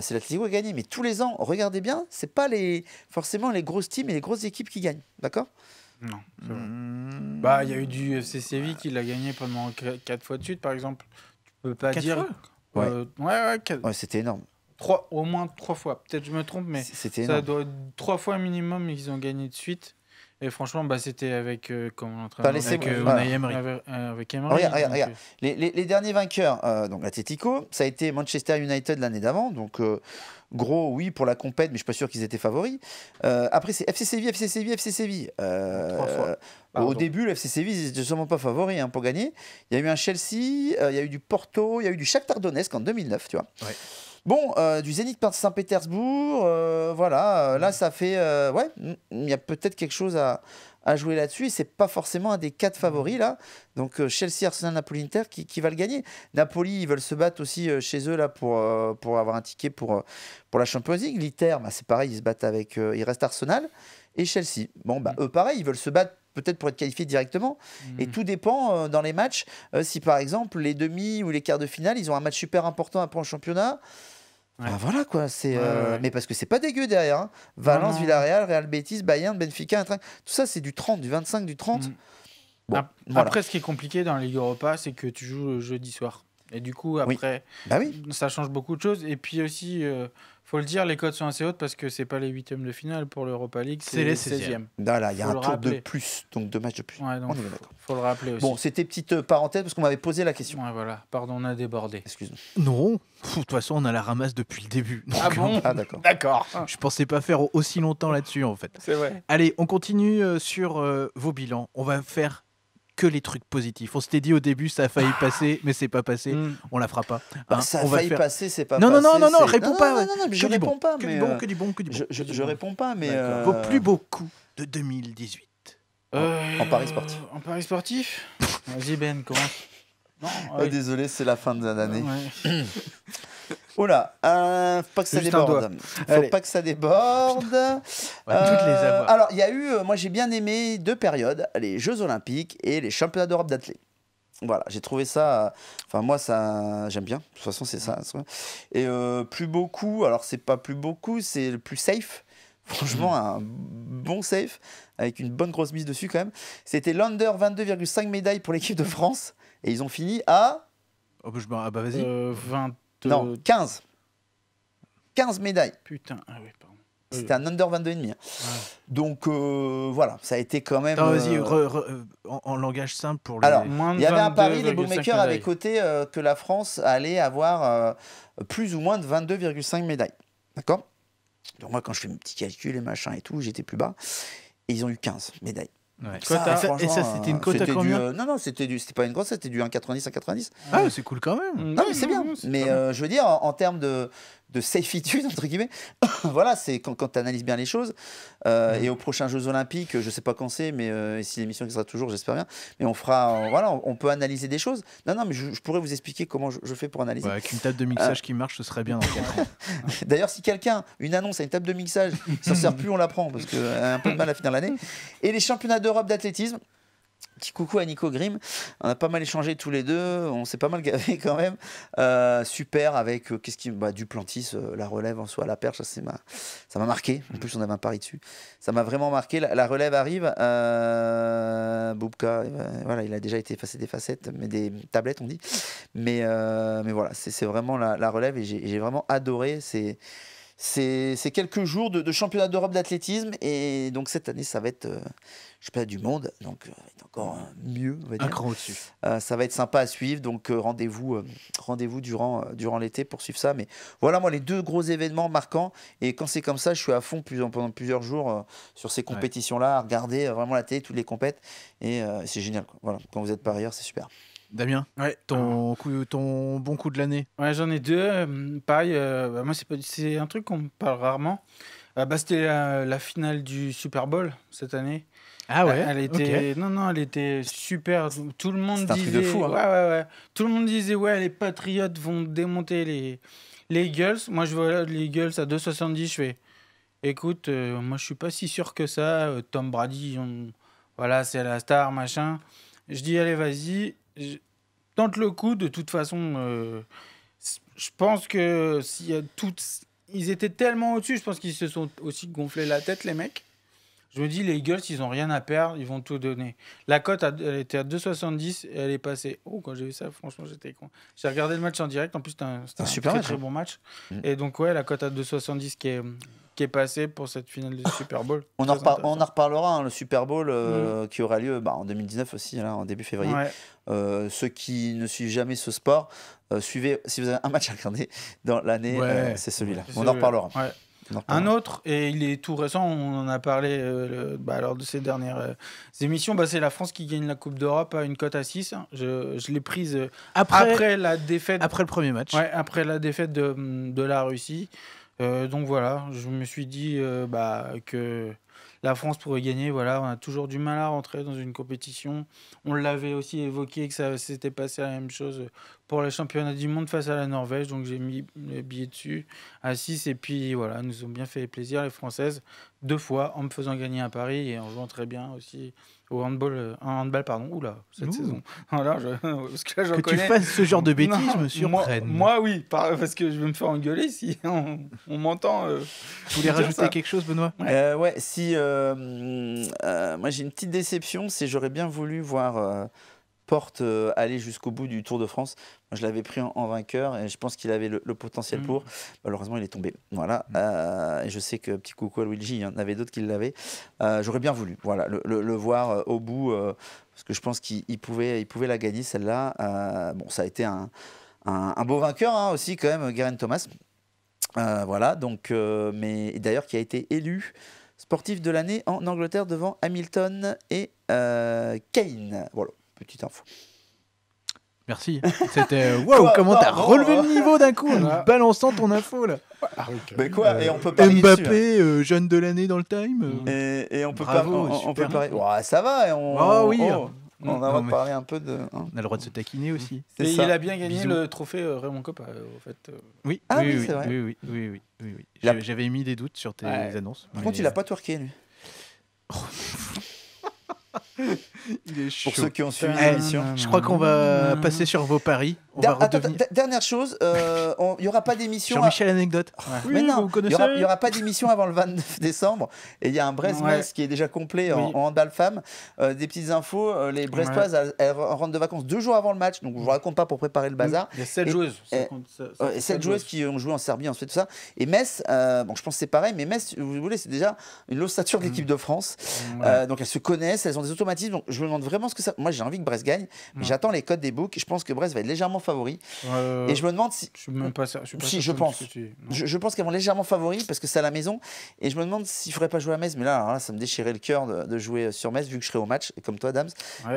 l'Atlético qui a gagné. Mais tous les ans, regardez bien, c'est pas les, forcément les grosses teams et les grosses équipes qui gagnent. D'accord non. Hmm. Bah, il y a eu du FC Séville qui l'a gagné pendant 4 fois de suite, par exemple. Tu peux pas quatre dire. Fois euh, ouais, ouais, ouais, c'était énorme. Trois, au moins 3 fois. Peut-être je me trompe, mais ça énorme. 3 fois minimum, ils ont gagné de suite. Et franchement, bah, c'était avec euh, comment on avec, Avec, Les, derniers vainqueurs, euh, donc l'Atletico, ça a été Manchester United l'année d'avant. Donc euh, gros, oui, pour la compète, mais je suis pas sûr qu'ils étaient favoris. Euh, après, c'est FC Séville, FC Séville, FC Séville. au début, le FC Séville, ils n'étaient sûrement pas favoris hein, pour gagner. Il y a eu un Chelsea, il y a eu du Porto, il y a eu du Shakhtar Donetsk en 2009, tu vois. Bon, euh, du Zénith Saint-Pétersbourg, euh, voilà, euh, là ça fait, ouais, mm, il y a peut-être quelque chose à, jouer là-dessus. C'est pas forcément un des quatre favoris là. Donc Chelsea, Arsenal, Napoli, Inter qui, va le gagner. Napoli, ils veulent se battre aussi chez eux là pour, pour avoir un ticket pour, pour la Champions League. L'Inter, bah, c'est pareil, ils se battent avec, il reste Arsenal et Chelsea. Bon, bah mm. eux pareil, ils veulent se battre peut-être pour être qualifiés directement. Mm. Et tout dépend dans les matchs. si par exemple les demi ou les quarts de finale, ils ont un match super important après le championnat, bah, voilà quoi, c'est euh, mais parce que c'est pas dégueu derrière. Hein. Valence, Villarreal, Real Betis, Bayern, Benfica, tout ça c'est du 30, du 25, du 30. Mm. après, ce qui est compliqué dans la Ligue Europa, c'est que tu joues le jeudi soir. Et du coup, après, bah ça change beaucoup de choses. Et puis aussi, euh, faut le dire, les codes sont assez hautes parce que c'est pas les huitièmes de finale pour l'Europa League, c'est les 16e. Voilà, il y a un tour de plus, donc deux matchs de plus. faut, le rappeler aussi. Bon, c'était petite euh, parenthèse parce qu'on m'avait posé la question. voilà, pardon, on a débordé. Excuse-moi. Non, de toute façon, on a la ramasse depuis le début. Ah bon ah, D'accord. D'accord. Je pensais pas faire aussi longtemps là-dessus en fait. C'est vrai. Allez, on continue euh, sur euh, vos bilans. On va faire que les trucs positifs. On s'était dit au début, ça a failli passer, mais c'est pas passé. Hmm. On la fera pas. Ah, hein, ça a failli passer, c'est pas passé. Non, non, non, non, réponds pas. je réponds pas. Que du bon, que du bon, que du bon. Je, réponds pas, mais. Euh, au plus beaux coups de 2018. Euh, en Paris sportif. En Paris sportif Vas-y, Ben, commence. Ah, euh, désolé, c'est la fin de l'année. Ouais. Oula, euh, faut pas que ça déborde. Faut pas que ça déborde. les euh, alors, il y a eu, moi j'ai bien aimé deux périodes, les Jeux Olympiques et les Championnats d'Europe d'athlètes. Voilà, j'ai trouvé ça. Enfin, moi, ça, j'aime bien. De toute façon, c'est ça. Et plus beaucoup, alors c'est pas plus beaucoup, c'est le plus safe. Franchement, mm. un bon safe avec une bonne grosse mise dessus quand même. C'était l'under 22,5 médailles pour l'équipe de France et ils ont fini à. Oh, bah, ah, bah vas-y. Euh, non, 15. 15 médailles. Putain, ah oui, pardon. C'était un under 22,5. Hein. Donc euh, voilà, ça a été quand même. Vas-y, euh, en, langage simple pour les. Alors, il y avait un pari, les bookmakers avaient coté que la France allait avoir plus ou moins de 22,5 médailles. D'accord donc moi, quand je fais mes petits calculs et machin et tout, j'étais plus bas. Et ils ont eu 15 médailles. et ça, c'était une cote à euh, Non, non, c'était pas une grosse, c'était du 1,90 à 90. Ah, c'est cool quand même. Non, mais c'est bien. mais euh, je veux dire, en termes de, de safeitude, entre guillemets. voilà, c'est quand, tu analyses bien les choses. Euh, et mm. aux prochains Jeux Olympiques, je sais pas quand c'est, mais euh, si l'émission qui sera toujours, j'espère bien. Mais on fera, euh, voilà, on, peut analyser des choses. Non, non, mais je, pourrais vous expliquer comment je, fais pour analyser. avec une table de mixage qui marche, ce serait bien. D'ailleurs, si quelqu'un, une annonce à une table de mixage, ça sert plus, on la prend parce qu'elle a un peu de mal à finir l'année. Et les championnats d'Europe d'athlétisme. Petit coucou à Nico Grimm. On a pas mal échangé tous les deux. On s'est pas mal gavé quand même. Euh, super avec euh, qu'est-ce qui bah, du Plantis, euh, la relève en soi, la perche. Ça m'a, ça m'a marqué. En plus, on avait un pari dessus. Ça m'a vraiment marqué. La, relève arrive. Boubka, voilà, il a déjà été effacé des facettes, mais des tablettes, on dit. Mais, mais voilà, c'est, vraiment la, la relève et j'ai, vraiment adoré. C'est c'est quelques jours de, championnat d'Europe d'athlétisme. Et donc cette année, ça va être euh, je sais pas du monde, donc euh, encore euh, mieux. Un cran dessus ça va être sympa à suivre, donc rendez-vous rendez-vous durant, durant l'été pour suivre ça. Mais voilà, moi, les deux gros événements marquants. Et quand c'est comme ça, je suis à fond pendant plusieurs jours sur ces compétitions-là, à regarder vraiment la télé, toutes les compètes. Et c'est génial. Voilà, quand vous êtes par ailleurs c'est super. Damien, ouais. ton, ah. ton bon coup de l'année Ouais, j'en ai deux. Euh, pareil, euh, bah, moi, c'est un truc qu'on parle rarement. Ah, bah, C'était la, finale du Super Bowl cette année. Ah ouais elle, était, Non, non, elle était super. Tout le monde disait. Truc de fou, hein. ouais, ouais, ouais. Tout le monde disait, ouais, les Patriotes vont démonter les, les Eagles. Moi, je vois les Eagles à 2,70. Je fais, écoute, euh, moi, je suis pas si sûr que ça. Tom Brady, on... voilà, c'est la star, machin. Je dis, allez, vas-y tente le coup, de toute façon, euh, je pense que s'il a toutes, ils étaient tellement au-dessus, je pense qu'ils se sont aussi gonflés la tête, les mecs. Je me dis, les Eagles, ils ont rien à perdre, ils vont tout donner. La cote, elle était à 2,70 et elle est passée. Oh, quand j'ai vu ça, franchement, j'étais con. J'ai regardé le match en direct, en plus, c'était un, super très, hein. bon match. Mm. Et donc, ouais, la cote à 2,70 qui est qui est passé pour cette finale du Super Bowl. on, en, on en reparlera, hein, le Super Bowl euh, mhm. qui aura lieu bah, en 2019 aussi, là, hein, en début février. Euh, ceux qui ne suivent jamais ce sport, euh, suivez, si vous avez un match à regarder dans l'année, c'est celui-là. On, en reparlera. Un autre, et il est tout récent, on en a parlé bah, lors de ces dernières émissions, bah, c'est la France qui gagne la Coupe d'Europe à une cote à 6. Je, l'ai prise après, la défaite. Après le premier match. après la défaite de, de la Russie. Euh, donc voilà, je me suis dit euh, bah, que la France pourrait gagner. Voilà, on a toujours du mal à rentrer dans une compétition. On l'avait aussi évoqué que ça s'était passé la même chose pour les championnats du monde face à la Norvège. Donc j'ai mis le billet dessus à 6. Et puis voilà, nous ont bien fait plaisir les Françaises deux fois en me faisant gagner à Paris et en jouant très bien aussi au handball, euh, un handball pardon, oula, cette saison. que, tu fasses ce genre de bêtises, me monsieur. Moi, oui, parce que je vais me faire engueuler si on, m'entend. Euh, tu Vous rajouter quelque chose, Benoît euh, ouais. si. moi, j'ai une petite déception, c'est j'aurais bien voulu voir porte euh, aller jusqu'au bout du Tour de France. je l'avais pris en, vainqueur et je pense qu'il avait le, potentiel mm. pour. Malheureusement, il est tombé. Voilà. Mm. et euh, je sais que petit coucou à Luigi, il y en avait d'autres qui l'avaient. Euh, j'aurais bien voulu voilà, le, voir au bout parce que je pense qu'il pouvait, il pouvait la gagner, celle-là. bon, ça a été un, beau vainqueur hein, aussi, quand même, Geraint Thomas. voilà. Donc, mais d'ailleurs, qui a été élu sportif de l'année en Angleterre devant Hamilton et Kane. Voilà petite info. Merci. C'était euh, waouh, comment t'as relevé le niveau d'un coup en balançant ton info là. Ah, okay. Mais quoi Et on peut euh, parler Mbappé, hein. euh, jeune de l'année dans le time. Euh. Et, et, on peut Bravo, pas, on, on peut parler. Oh, ça va. On, oh, oui. Oh, on a le droit de parler un peu de. Hein. On a le droit de se taquiner aussi. Et il a bien gagné Bisous. le trophée Raymond Coppa, en fait. Oui. Ah oui, oui, oui c'est vrai. Oui, oui, oui, oui, oui J'avais mis des doutes sur tes ouais. annonces. Par contre, il a pas twerké lui. Il est Pour ceux qui ont suivi l'émission. Je crois qu'on va passer sur vos paris. dernière chose, il euh, y n'y aura pas d'émission. michel Anecdote. Oh, mais non, il n'y aura, pas d'émission avant le 29 décembre. Et il y a un brest qui est déjà complet en, handball femme. Euh, des petites infos, euh, les Brestoises elles, rentrent de vacances deux jours avant le match. Donc je ne vous raconte pas pour préparer le bazar. Il y a 7 joueuses. joueuses qui ont joué en Serbie, ensuite tout ça. Et Metz, bon, je pense que c'est pareil, mais Metz, vous voulez, c'est déjà une ossature de l'équipe mm. de France. Donc elles se connaissent, elles ont des Donc, je me demande vraiment ce que ça. Moi, j'ai envie que Brest gagne, mais j'attends les codes des books. Je pense que Brest va être légèrement favori. et je me demande si. Je si, je pense. Je, pense qu'ils vont légèrement favori parce que c'est à la maison. Et je me demande s'il ne faudrait pas jouer à Metz. Mais là, ça me déchirait le cœur de, jouer sur Metz vu que je serai au match, comme toi, dames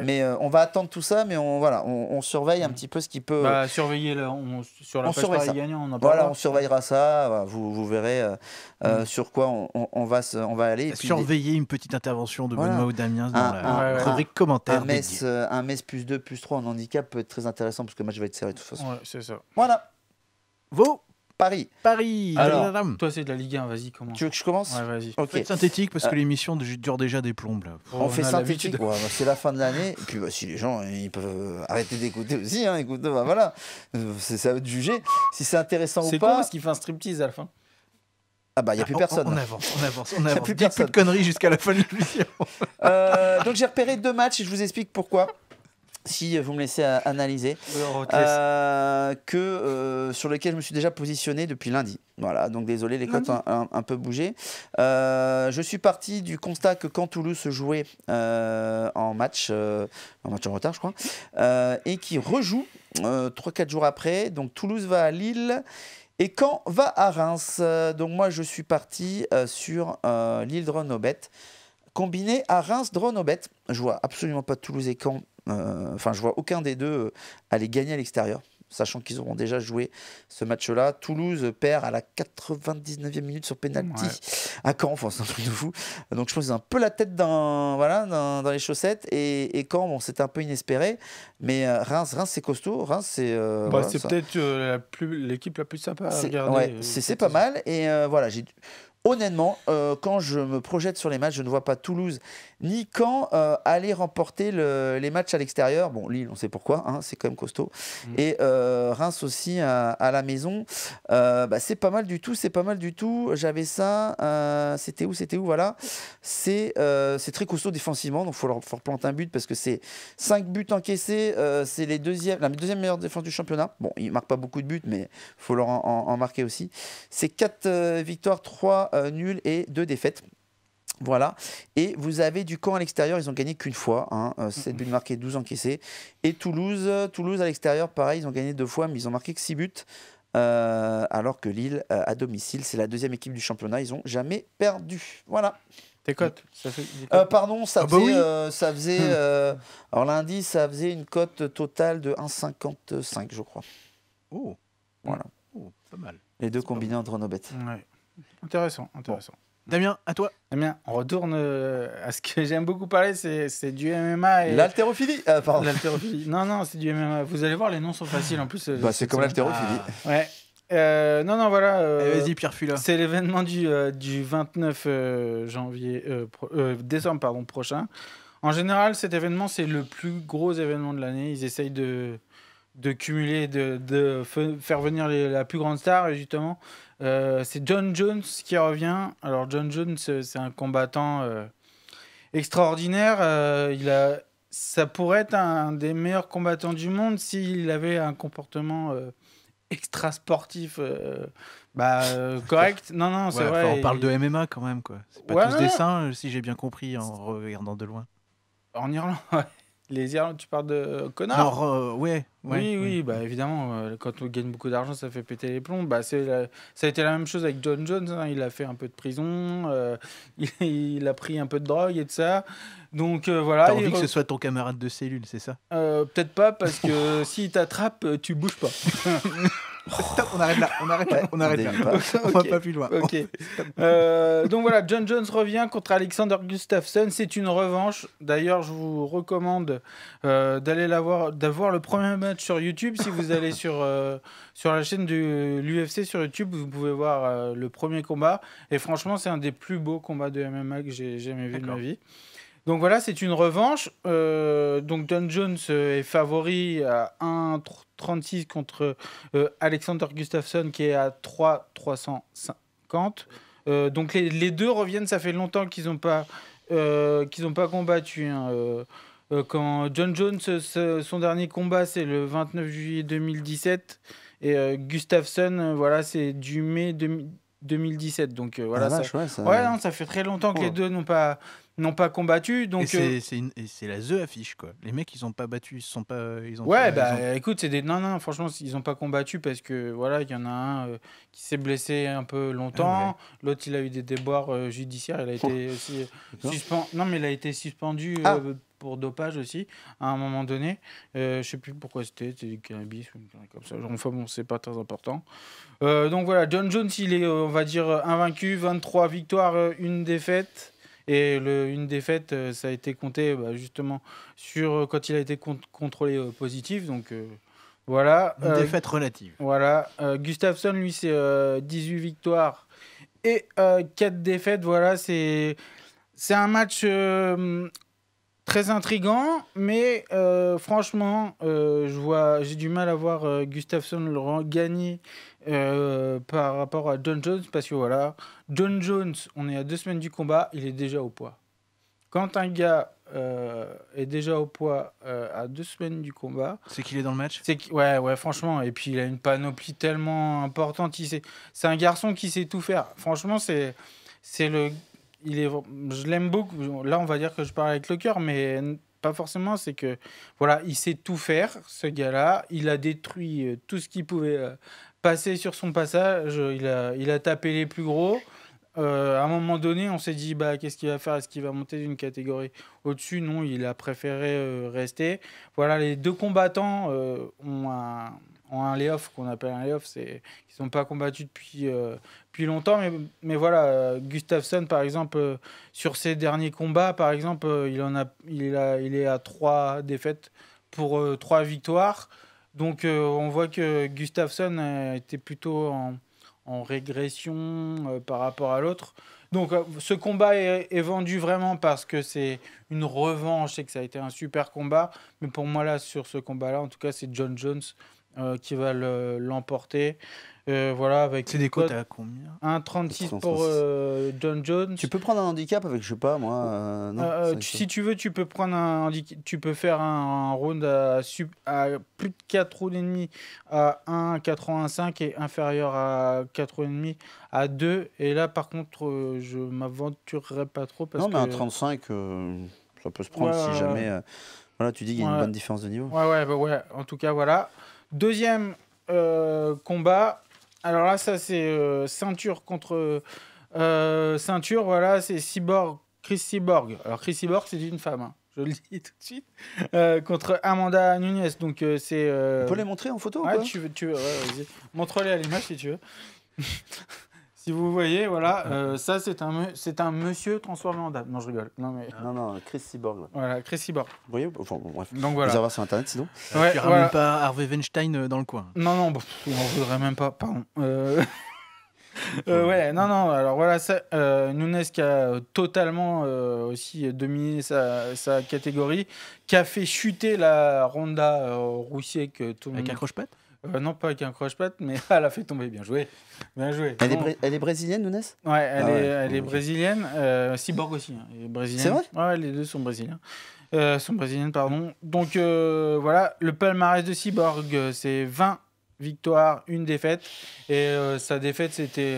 Mais euh, on va attendre tout ça, mais on, voilà, on, on surveille un mm. petit peu ce qui peut. Bah, surveiller on, sur la on Voilà, on surveillera ça. Vous, vous verrez euh, euh, mm. sur quoi on, va, on va aller. surveiller une petite intervention de Benoît ou Damien un, rubrique commentaire. Euh, un mess, plus 2, plus 3 en handicap peut être très intéressant parce que le match va être serré de toute façon. Voilà. Vos Paris. Paris. toi, c'est de la Ligue 1, vas-y, commence. Tu veux que je commence Ouais, vas-y. Okay. synthétique parce que euh, l'émission dure déjà des plombes. Là. Oh, on, fait synthétique. Ouais, bah, c'est la fin de l'année. Et puis, bah, si les gens, euh, ils peuvent arrêter d'écouter aussi. Hein, écoute, bah, voilà. C'est à être de si c'est intéressant ou pas. C'est parce qu'il fait un striptease à la fin. Ah bah, il n'y a ah, plus personne. On, on, avance, on avance, on avance. Plus, personne. de conneries jusqu'à la fin de l'émission. euh, donc, j'ai repéré deux matchs et je vous explique pourquoi. Si vous me laissez analyser, euh, que euh, sur lesquels je me suis déjà positionné depuis lundi. Voilà, donc désolé, les cotes ont un, peu bougé. Euh, je suis parti du constat que quand Toulouse jouait en match, en match en retard, je crois, et qui rejoue 3-4 jours après, donc Toulouse va à Lille et quand va à Reims euh, Donc moi je suis parti euh, sur euh, l'île de combiné à Reims Dronobet. Je vois absolument pas Toulouse et Caen. Enfin, je vois aucun des deux aller gagner à l'extérieur sachant qu'ils auront déjà joué ce match-là. Toulouse perd à la 99e minute sur pénalty à Caen, enfin c'est un fou. Donc je pense un peu la tête dans, voilà, dans, les chaussettes. Et, et Caen, bon, c'était un peu inespéré, mais euh, Reims, Reims c'est costaud. c'est euh, bah, c'est peut-être euh, l'équipe la, plus sympa à regarder. c'est pas mal. Et voilà, j'ai honnêtement, quand je me projette sur les matchs, je ne vois pas Toulouse ni quand euh, aller remporter les matchs à l'extérieur. Bon, Lille, on sait pourquoi, hein, c'est quand même costaud. Mm. Et euh, Reims aussi à, la maison. Euh, bah, c'est pas mal du tout, c'est pas mal du tout. J'avais ça, c'était où, c'était où, voilà. C'est très costaud défensivement, donc il faut leur planter un but parce que c'est 5 buts encaissés, c'est les la deuxième meilleure défense du championnat. Bon, ils marquent pas beaucoup de buts, mais il faut leur en, marquer aussi. C'est 4 victoires, 3 nuls et deux défaites. Voilà. Et vous avez du camp à l'extérieur, ils ont gagné qu'une fois. Hein, 7 euh, buts marqués, 12 encaissés. Et Toulouse, Toulouse à l'extérieur, pareil, ils ont gagné deux fois, mais ils ont marqué que 6 buts. Euh, alors que Lille, euh, à domicile, c'est la deuxième équipe du championnat, ils n'ont jamais perdu. Voilà. Tes cotes Pardon, ça ah bah faisait. ça faisait hmm. alors lundi, ça faisait une cote totale de 1,55, je crois. Oh Voilà. Oh, pas mal. Les deux combinés entre nos bêtes. Ouais. Intéressant, intéressant. Damien, à toi. Damien, on retourne euh, à ce que j'aime beaucoup parler, c'est du MMA. Et... L'haltérophilie euh, Non, non, c'est du MMA. Vous allez voir, les noms sont faciles en plus. Euh, bah, c'est comme l'haltérophilie. Ah, ouais. Euh, non, non, voilà. Eh, vas-y, Pierre Fula. C'est l'événement du, du 29 janvier, décembre pardon, prochain. En général, cet événement, c'est le plus gros événement de l'année. Ils essayent de, de cumuler, de, de faire venir la plus grande star, justement. Euh, c'est John Jones qui revient. Alors John Jones, euh, c'est un combattant euh, extraordinaire. il a, ça pourrait être un des meilleurs combattants du monde s'il avait un comportement extra sportif. bah correct. Non non, On parle de MMA quand même quoi. C'est pas tous des saints, si j'ai bien compris en regardant de loin. En Irlande. Les Irlandais, tu parles de euh, Connor Alors, euh, Oui, oui, oui. Bah, évidemment, euh, quand on gagne beaucoup d'argent, ça fait péter les plombs. Bah, la... Ça a été la même chose avec John Jones. Hein. Il a fait un peu de prison, il... a pris un peu de drogue et de ça. Donc voilà. T'as envie que ce soit ton camarade de cellule, c'est ça Peut-être pas, parce que s'il t'attrape, tu bouges pas. on arrête là, on arrête là, on arrête là. va pas plus loin. Ok. Euh, donc voilà, John Jones revient contre Alexander Gustafsson. C'est une revanche. D'ailleurs, je vous recommande euh, d'aller la voir, d'avoir le premier match sur YouTube. Si vous allez sur, euh, sur la chaîne de l'UFC sur YouTube, vous pouvez voir le premier combat. Et franchement, c'est un des plus beaux combats de MMA que j'ai jamais vu de ma vie. Donc voilà, c'est une revanche. donc John Jones est favori à 1 36 contre euh, Alexander Gustafsson qui est à 3 350. Euh, donc les, deux reviennent, ça fait longtemps qu'ils n'ont pas, euh, qu'ils pas combattu. Hein, quand John Jones, son dernier combat, c'est le 29 juillet 2017. Et Gustafsson, voilà, c'est du mai 2017. Donc voilà, ah, ça, fait très longtemps que les oh. deux n'ont pas n'ont pas combattu. Donc euh, c'est la the affiche quoi. Les mecs ils ont pas battu, ils sont pas euh, ils ont Ouais bah, écoute c'est des non non franchement ils ont pas combattu parce que voilà il y en a un euh, qui s'est blessé un peu longtemps, ah l'autre il a eu des déboires judiciaires, il a été aussi suspendu. Non mais il a été suspendu. Ah. pour dopage aussi, à un moment donné. je sais plus pourquoi c'était, c'était du cannabis ou comme ça. Enfin bon, c'est pas très important. donc voilà, John Jones, il est, on va dire, invaincu, 23 victoires, une défaite. Et une défaite, euh, ça a été compté bah, justement sur euh, quand il a été contrôlé euh, positif. Donc voilà. Une défaite relative. Voilà. Gustafsson, lui, c'est 18 victoires et 4 défaites. Voilà, c'est un match très intrigant, mais franchement, franchement, vois, j'ai du mal à voir Gustafsson gagner euh, par rapport à John Jones, parce que voilà, John Jones, on est à deux semaines du combat, il est déjà au poids. Quand un gars euh, est déjà au poids euh, à deux semaines du combat. C'est qu'il est dans le match c'est Ouais, ouais, franchement. Et puis il a une panoplie tellement importante. Il sait... C'est un garçon qui sait tout faire. Franchement, c'est, c'est le. Il est... Je l'aime beaucoup. Là, on va dire que je parle avec le cœur, mais pas forcément. C'est que, voilà, il sait tout faire, ce gars-là. Il a détruit tout ce qu'il pouvait passé sur son passage, il a, tapé les plus gros. Euh, à un moment donné, on s'est dit bah, qu'est-ce qu'il va faire Est-ce qu'il va monter d'une catégorie au-dessus Non, il a préféré euh, rester. Voilà, les deux combattants euh, ont un, ont un layoff qu'on appelle un layoff, c'est qu'ils sont pas combattus depuis, longtemps. Mais, mais voilà, Gustafsson, par exemple, sur ses derniers combats, par exemple, il, en a, il, a, il est à trois défaites pour trois victoires. Donc euh, on voit que Gustafsson euh, était plutôt en, régression euh, par rapport à l'autre. Donc ce combat est, est, vendu vraiment parce que c'est une revanche et que ça a été un super combat. Mais pour moi, là, sur ce combat-là, en tout cas, c'est John Jones euh, qui va euh, l'emporter. Euh, voilà, avec c'est des cotes à combien 1,36 pour John Jones. Tu peux prendre un handicap avec, je sais pas moi. si tu veux, tu peux prendre un tu peux faire un, round à, plus de 4 rounds et demi à 1,85 et inférieur à 4 et demi à 2. Et là, par contre, je m'aventurerai pas trop parce non, mais un 35, ça peut se prendre si jamais. voilà, tu dis qu'il y a une bonne différence de niveau. Ouais, ouais, bah ouais. En tout cas, voilà. Deuxième euh, combat. Alors là, ça, c'est euh, ceinture contre euh, ceinture. Voilà, c'est Cyborg, Chris Cyborg. Alors, Chris Cyborg, c'est une femme. Hein. je le dis tout de suite, contre Amanda Nunez. Donc, c'est. On peut les montrer en photo ouais, tu veux, tu Montre-les à l'image si tu veux. Si vous voyez, voilà, ah. euh, ça c'est un, c'est un monsieur transformé en dame. Non, je rigole. Non, mais... non, non, Chris Cyborg. Voilà, Chris Cyborg. Vous voyez Enfin, bref. Donc voilà. Vous avez sur Internet sinon Tu ouais, voilà. même pas Harvey Weinstein euh, dans le coin. Non, non, bon, on voudrait même pas, pardon. Euh, euh... ouais, non, non, alors voilà, ça, Nunes qui a totalement aussi dominé sa, sa, catégorie, qui a fait chuter la Ronda Roussier que tout le Avec monde... un croche euh, non, pas avec un croche-patte, mais elle a fait tomber. Bien joué. Bien joué. Elle, est, brésilienne, Nunes ah Ouais, elle, est, brésilienne. Euh, cyborg aussi. Hein. C'est vrai Ouais, les deux sont brésiliens. Euh, sont brésiliennes, pardon. Donc euh, voilà, le palmarès de Cyborg, c'est 20 victoires, une défaite. Et sa défaite, c'était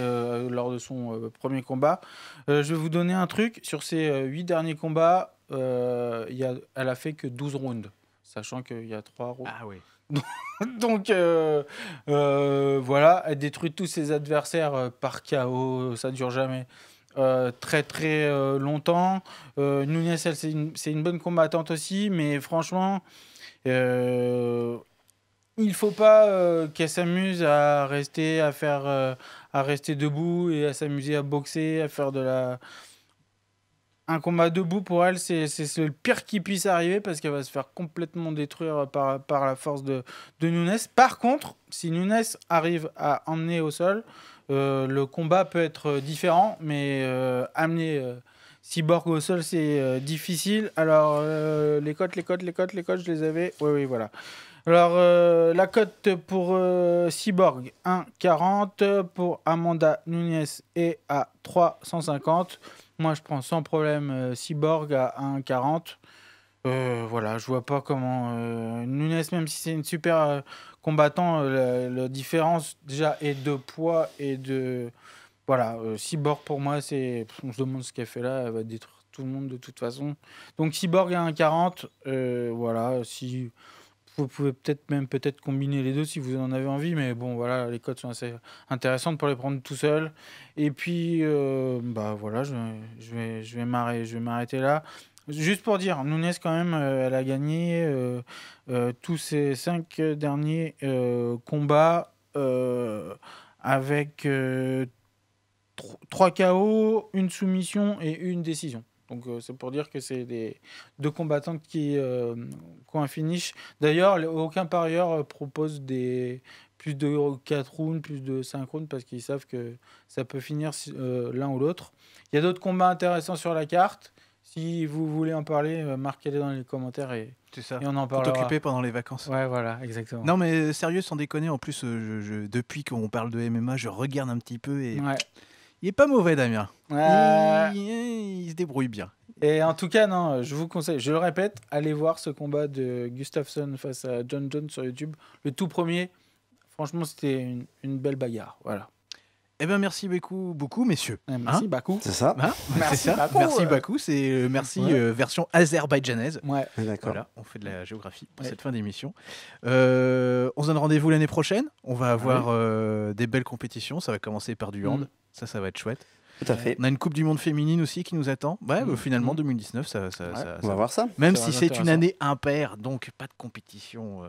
lors de son premier combat. je vais vous donner un truc. Sur ses huit derniers combats, y a, elle a fait que 12 rounds, sachant qu'il y a 3 rounds. Ah oui. Donc euh, euh, voilà, elle détruit tous ses adversaires euh, par chaos, ça dure jamais. très très longtemps. Nunes, c'est une, bonne combattante aussi, mais franchement, il faut pas qu'elle s'amuse à rester, à faire, à rester debout et à s'amuser à boxer, à faire de la, un combat debout pour elle, c'est le pire qui puisse arriver parce qu'elle va se faire complètement détruire par, la force de, Nunes. Par contre, si Nunes arrive à emmener au sol, euh, le combat peut être différent, mais euh, amener euh, Cyborg au sol, c'est difficile. Alors, les cotes, les cotes, les cotes, les cotes, je les avais. Oui, oui, voilà. Alors, la cote pour Cyborg, 1,40. Pour Amanda Nunes est à 350. Moi, je prends sans problème euh, Cyborg à 1,40. Euh, voilà, je vois pas comment euh, Nunes, même si c'est une super euh, combattant, la, différence déjà est de poids et de voilà Cyborg pour moi c'est on se demande ce qu'elle fait là, elle va détruire tout le monde de toute façon. Donc Cyborg à 1,40, voilà si vous pouvez peut-être même peut-être combiner les deux si vous en avez envie, mais bon, voilà, les codes sont assez intéressantes pour les prendre tout seul. Et puis, euh, bah voilà, je, je vais, je vais m'arrêter là. Juste pour dire, Nunes, quand même, euh, elle a gagné euh, tous ses cinq derniers combats avec trois KO, une soumission et une décision. Donc euh, c'est pour dire que c'est des deux combattants euh, qui, ont un finish. D'ailleurs, aucun parieur euh, propose des plus de 4 rounds, plus de 5 rounds parce qu'ils savent que ça peut finir l'un ou l'autre. Il y a d'autres combats intéressants sur la carte. Si vous voulez en parler, marquez-les dans les commentaires et, ça. et on en parlera. t'occuper pendant les vacances. Ouais, voilà, exactement. Non, mais sérieux, sans déconner, en plus, depuis qu'on parle de MMA, je regarde un petit peu et il est pas mauvais, Damien. Il, se débrouille bien. Et en tout cas, non, je vous conseille, je le répète, allez voir ce combat de Gustafsson face à John Jones sur YouTube. Le tout premier, franchement, c'était une, une belle bagarre. Voilà. Eh ben, merci beaucoup, beaucoup, messieurs. Eh, hein merci beaucoup. C'est ça. merci hein beaucoup Merci C'est merci euh. euh, euh, version azerbaïdjanaise. Ouais. D'accord. on fait de la géographie pour cette fin d'émission. Euh, on se donne rendez-vous l'année prochaine. On va avoir ah des belles compétitions. Ça va commencer par du hand. Mm. Ça, ça va être chouette. Tout à fait. On a une Coupe du Monde féminine aussi qui nous attend. Mm. finalement, 2019, mm. ça, on va voir ça. Même si c'est une année impaire, donc pas de compétition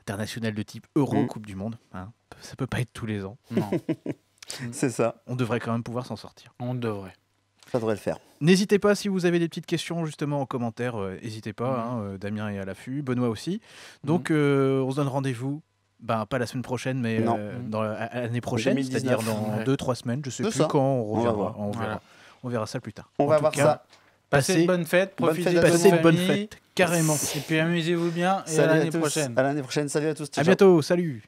internationale de type Euro, Coupe du Monde. Hein. ça peut pas être tous les ans. Non. Mm. C'est ça. On devrait quand même pouvoir s'en sortir. On devrait. Ça devrait le faire. N'hésitez pas si vous avez des petites questions justement en commentaire, euh, n'hésitez pas. Mm. Hein, euh, Damien est à l'affût, Benoît aussi. Donc mm. euh, on se donne rendez-vous. Ben, pas la semaine prochaine, mais dans l'année prochaine, c'est-à-dire dans 2-3 semaines, je sais plus quand on reviendra. On, verra. on, verra. ça plus tard. On va voir ça. Passez de bonnes fêtes, profitez de Passez de bonnes fêtes, carrément. Et puis amusez-vous bien et à l'année prochaine. À l'année prochaine, salut à tous. bientôt, salut.